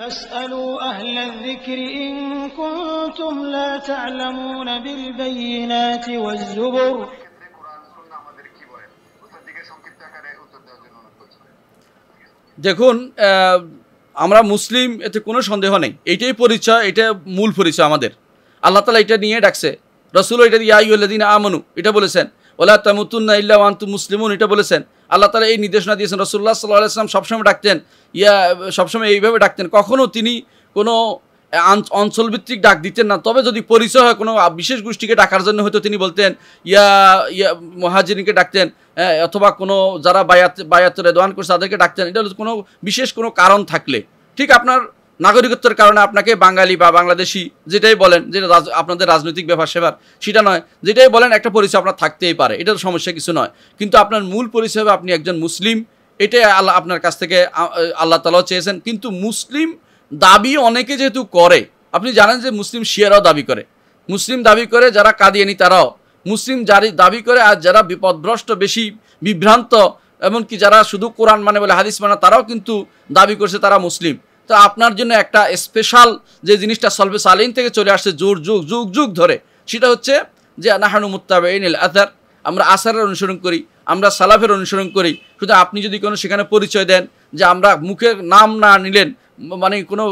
দেখুন আমরা মুসলিম এতে কোনো সন্দেহ নেই এটাই পরিচয় এটা মূল পরিচয় আমাদের আল্লাহ তালা এটা নিয়ে ডাকছে রসুল এটা দিয়ে আইউল্লাদিন আমানু এটা বলেছেন ওলা তামুতুন্না ইল্লা আন্তু মুসলিমুন এটা বলেছেন আল্লাহ তালা এই নির্দেশনা দিয়েছেন রসুল্লাহ সাল্লাহ আসলাম সবসময় ডাকতেন ইয়া সবসময় এইভাবে ডাকতেন কখনও তিনি কোনো অঞ্চলভিত্তিক ডাক দিতেন না তবে যদি পরিচয় হয় কোনো বিশেষ গোষ্ঠীকে ডাকার জন্য হয়তো তিনি বলতেন ইয়া ইয়া মহাজিনীকে ডাকতেন হ্যাঁ, অথবা কোনো যারা বায়াত বায়াত রেদোয়ান করছে তাদেরকে ডাকতেন এটা কোনো বিশেষ কোনো কারণ থাকলে ঠিক আপনার নাগরিকত্বের কারণে আপনাকে বাঙালি বা বাংলাদেশি যেটাই বলেন যেটা আপনাদের রাজনৈতিক ব্যাপার সেবার সেটা নয় যেটাই বলেন একটা পরিচয় আপনার থাকতেই পারে এটা তো সমস্যা কিছু নয় কিন্তু আপনার মূল পরিচয় হবে আপনি একজন মুসলিম এটাই আল্লাহ আপনার কাছ থেকে আল্লাহ তালাও চেয়েছেন কিন্তু মুসলিম দাবি অনেকে যেহেতু করে আপনি জানেন যে মুসলিম শিয়ারাও দাবি করে মুসলিম দাবি করে যারা কাদিয়ানি তারাও মুসলিম যারি দাবি করে আর যারা বিপদভ্রষ্ট বেশি বিভ্রান্ত এমনকি যারা শুধু কোরআন মানে বলে হাদিস মানে তারাও কিন্তু দাবি করছে তারা মুসলিম তো আপনার জন্য একটা স্পেশাল যে জিনিসটা সলভে সালিন থেকে চলে আসছে জোর যুগ যুগ যুগ ধরে সেটা হচ্ছে যে নাহানু মুতাবে ইনিল আথার আমরা আসারের অনুসরণ করি আমরা সালাফের অনুসরণ করি শুধু আপনি যদি কোনো সেখানে পরিচয় দেন যে আমরা মুখে নাম না নিলেন মানে কোনো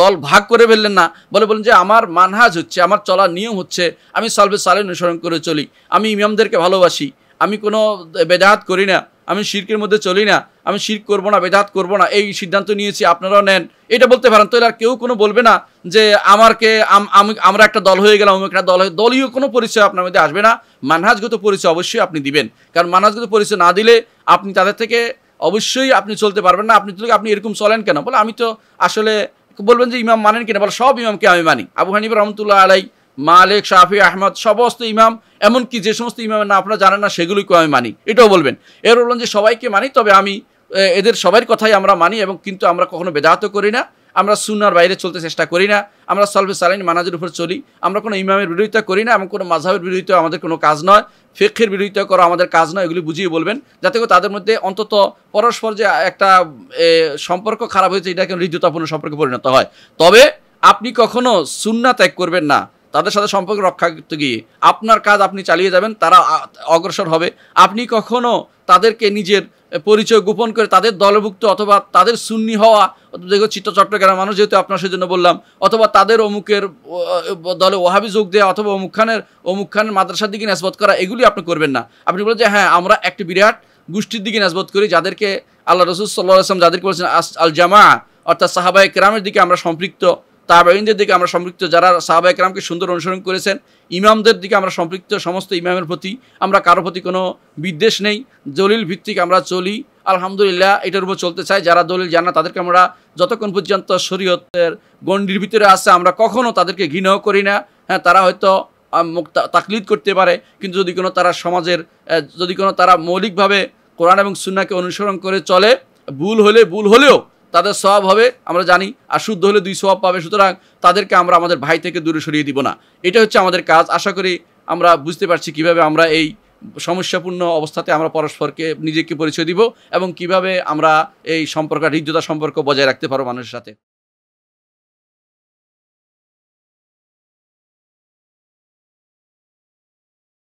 দল ভাগ করে ফেললেন না বলে বলেন যে আমার মানহাজ হচ্ছে আমার চলার নিয়ম হচ্ছে আমি সলভে সালিন অনুসরণ করে চলি আমি ইমামদেরকে ভালোবাসি আমি কোনো বেদাহাত করি না আমি শির্কের মধ্যে চলি না আমি শির্ক করব না বেদাত করব না এই সিদ্ধান্ত নিয়েছি আপনারাও নেন এটা বলতে পারেন তো আর কেউ কোনো বলবে না যে আমারকে আমি আমরা একটা দল হয়ে গেলাম একটা দল হয়ে দলীয় কোনো পরিচয় আপনার মধ্যে আসবে না মানহাজগত পরিচয় অবশ্যই আপনি দিবেন কারণ মানহাজগত পরিচয় না দিলে আপনি তাদের থেকে অবশ্যই আপনি চলতে পারবেন না আপনি আপনি এরকম চলেন কেন বলে আমি তো আসলে বলবেন যে ইমাম মানেন কিনা বলে সব ইমামকে আমি মানি আবু হানিব রহমতুল্লাহ আলাই মালিক শাফি আহমদ সমস্ত ইমাম এমনকি যে সমস্ত ইমামের না আপনারা জানেন না সেগুলিকে আমি মানি এটাও বলবেন এর বললেন যে সবাইকে মানি তবে আমি এদের সবার কথাই আমরা মানি এবং কিন্তু আমরা কখনো বেদাহত করি না আমরা সুনার বাইরে চলতে চেষ্টা করি না আমরা সলভে সালাইন মানাজের উপর চলি আমরা কোনো ইমামের বিরোধিতা করি না এবং কোনো মাঝহের বিরোধিতা আমাদের কোনো কাজ নয় ফেকের বিরোধিতা করা আমাদের কাজ নয় এগুলি বুঝিয়ে বলবেন যাতে করে তাদের মধ্যে অন্তত পরস্পর যে একটা সম্পর্ক খারাপ হয়েছে এটা কিন্তু হৃদ্যতাপূর্ণ সম্পর্কে পরিণত হয় তবে আপনি কখনো সুন্না ত্যাগ করবেন না তাদের সাথে সম্পর্ক রক্ষা করতে গিয়ে আপনার কাজ আপনি চালিয়ে যাবেন তারা অগ্রসর হবে আপনি কখনো তাদেরকে নিজের পরিচয় গোপন করে তাদের দলভুক্ত অথবা তাদের সুন্নি হওয়া দেখো চিত্র চট্টগ্রাম মানুষ যেহেতু আপনার সেজন্য বললাম অথবা তাদের অমুকের দলে ওহাবি যোগ দেওয়া অথবা অমুক খানের অমুক খানের মাদ্রাসার দিকে নেসবত করা এগুলি আপনি করবেন না আপনি বলেন যে হ্যাঁ আমরা একটি বিরাট গোষ্ঠীর দিকে নেসবত করি যাদেরকে আল্লাহ রসুল সাল্লাহ আসলাম যাদেরকে বলছেন আল জামা অর্থাৎ সাহাবাহিক রামের দিকে আমরা সম্পৃক্ত তাবেইনদের দিকে আমরা সম্পৃক্ত যারা সাহাবা একরামকে সুন্দর অনুসরণ করেছেন ইমামদের দিকে আমরা সম্পৃক্ত সমস্ত ইমামের প্রতি আমরা কারো প্রতি কোনো বিদ্বেষ নেই দলিল ভিত্তিক আমরা চলি আলহামদুলিল্লাহ এটার উপর চলতে চাই যারা দলিল জানা তাদেরকে আমরা যতক্ষণ পর্যন্ত শরীয়তের গণ্ডির ভিতরে আসে আমরা কখনও তাদেরকে ঘৃণাও করি না হ্যাঁ তারা হয়তো তাকলিদ করতে পারে কিন্তু যদি কোনো তারা সমাজের যদি কোনো তারা মৌলিকভাবে কোরআন এবং সুন্নাকে অনুসরণ করে চলে ভুল হলে ভুল হলেও তাদের স্বভাব হবে আমরা জানি আর শুদ্ধ হলে দুই স্বভাব পাবে সুতরাং তাদেরকে আমরা আমাদের ভাই থেকে দূরে সরিয়ে দিব না এটা হচ্ছে আমাদের কাজ আশা করি আমরা বুঝতে পারছি কিভাবে আমরা এই সমস্যাপূর্ণ অবস্থাতে আমরা পরস্পরকে নিজেকে পরিচয় দিব এবং কিভাবে আমরা এই সম্পর্ক হৃদ্যতা সম্পর্ক বজায় রাখতে পারবো মানুষের সাথে